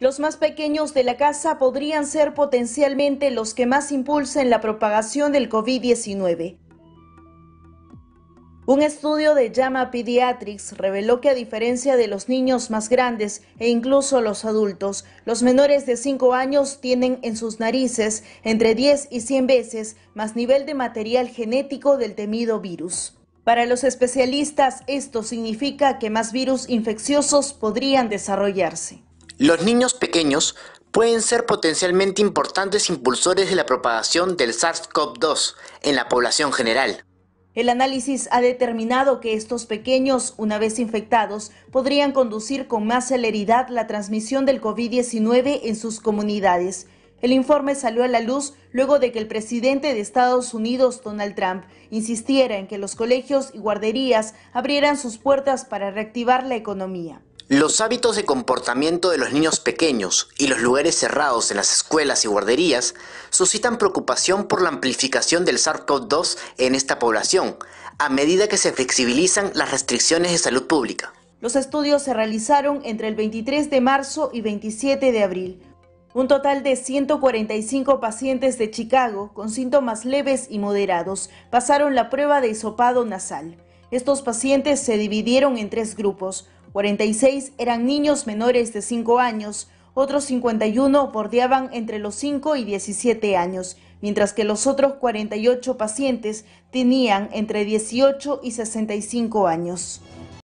Los más pequeños de la casa podrían ser potencialmente los que más impulsen la propagación del COVID-19. Un estudio de Llama Pediatrics reveló que a diferencia de los niños más grandes e incluso los adultos, los menores de 5 años tienen en sus narices entre 10 y 100 veces más nivel de material genético del temido virus. Para los especialistas, esto significa que más virus infecciosos podrían desarrollarse. Los niños pequeños pueden ser potencialmente importantes impulsores de la propagación del SARS-CoV-2 en la población general. El análisis ha determinado que estos pequeños, una vez infectados, podrían conducir con más celeridad la transmisión del COVID-19 en sus comunidades. El informe salió a la luz luego de que el presidente de Estados Unidos, Donald Trump, insistiera en que los colegios y guarderías abrieran sus puertas para reactivar la economía. Los hábitos de comportamiento de los niños pequeños y los lugares cerrados en las escuelas y guarderías suscitan preocupación por la amplificación del SARS-CoV-2 en esta población, a medida que se flexibilizan las restricciones de salud pública. Los estudios se realizaron entre el 23 de marzo y 27 de abril. Un total de 145 pacientes de Chicago con síntomas leves y moderados pasaron la prueba de hisopado nasal. Estos pacientes se dividieron en tres grupos 46 eran niños menores de 5 años, otros 51 bordeaban entre los 5 y 17 años, mientras que los otros 48 pacientes tenían entre 18 y 65 años.